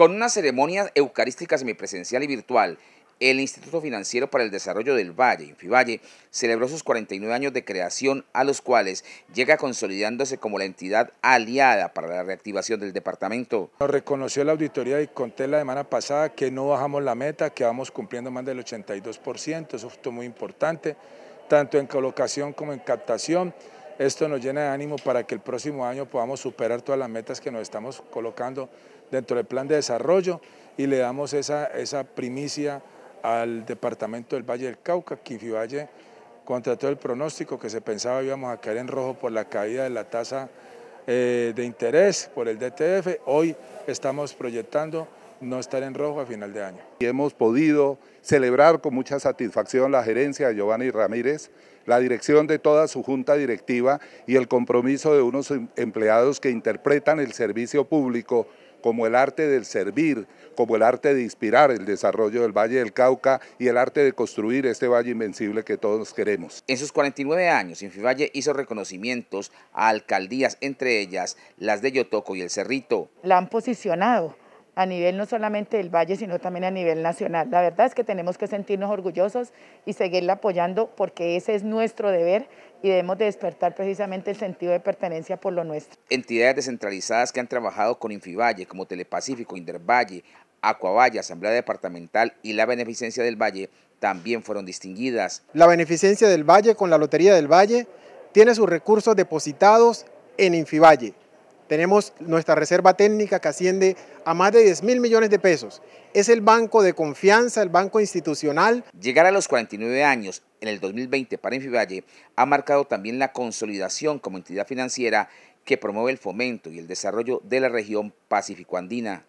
Con una ceremonia eucarística semipresencial y virtual, el Instituto Financiero para el Desarrollo del Valle, Infivalle, celebró sus 49 años de creación, a los cuales llega consolidándose como la entidad aliada para la reactivación del departamento. reconoció la auditoría y conté la semana pasada que no bajamos la meta, que vamos cumpliendo más del 82%, eso es muy importante, tanto en colocación como en captación. Esto nos llena de ánimo para que el próximo año podamos superar todas las metas que nos estamos colocando dentro del plan de desarrollo y le damos esa, esa primicia al departamento del Valle del Cauca, Valle, contra todo el pronóstico que se pensaba íbamos a caer en rojo por la caída de la tasa eh, de interés por el DTF, hoy estamos proyectando no estar en rojo a final de año. Y hemos podido celebrar con mucha satisfacción la gerencia de Giovanni Ramírez, la dirección de toda su junta directiva y el compromiso de unos em, empleados que interpretan el servicio público como el arte del servir, como el arte de inspirar el desarrollo del Valle del Cauca y el arte de construir este valle invencible que todos queremos. En sus 49 años, Infivalle hizo reconocimientos a alcaldías, entre ellas las de Yotoco y El Cerrito. La han posicionado a nivel no solamente del Valle, sino también a nivel nacional. La verdad es que tenemos que sentirnos orgullosos y seguirla apoyando porque ese es nuestro deber y debemos despertar precisamente el sentido de pertenencia por lo nuestro. Entidades descentralizadas que han trabajado con Infivalle, como Telepacífico, Intervalle, Acuavalle, Asamblea Departamental y la Beneficencia del Valle, también fueron distinguidas. La Beneficencia del Valle con la Lotería del Valle tiene sus recursos depositados en Infivalle. Tenemos nuestra reserva técnica que asciende a más de 10 mil millones de pesos. Es el banco de confianza, el banco institucional. Llegar a los 49 años en el 2020 para Infivalle ha marcado también la consolidación como entidad financiera que promueve el fomento y el desarrollo de la región pacífico andina.